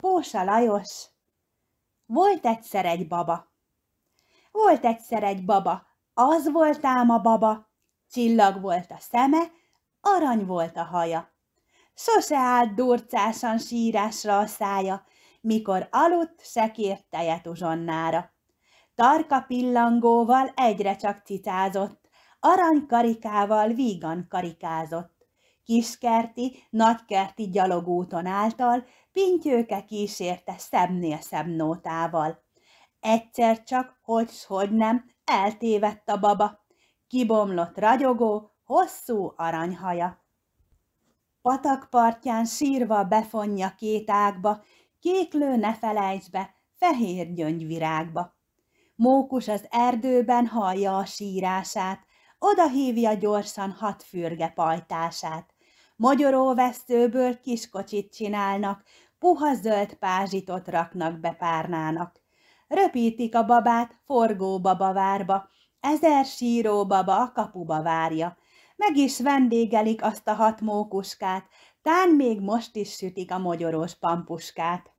Pósa Lajos Volt egyszer egy baba. Volt egyszer egy baba, az ám a baba, csillag volt a szeme, arany volt a haja. Sose állt durcásan sírásra a szája, mikor aludt, se kért tejet uzsonnára. Tarka pillangóval egyre csak cicázott, arany karikával vígan karikázott kiskerti, nagykerti gyalogúton által, pintyőke kísérte szemnél szemnótával. nótával. Egyszer csak, hogy s hogy nem, eltévedt a baba. Kibomlott ragyogó, hosszú aranyhaja. Patakpartján sírva befonja két ágba, kéklő ne felejts be, fehér gyöngyvirágba. Mókus az erdőben hallja a sírását, oda hívja gyorsan hat fürge pajtását. Magyaróvesztőből kiskocsit csinálnak, puha zöld pázsitot raknak be párnának. Röpítik a babát forgó várba, ezer baba a kapuba várja. Meg is vendégelik azt a hat mókuskát, tán még most is sütik a mogyoros pampuskát.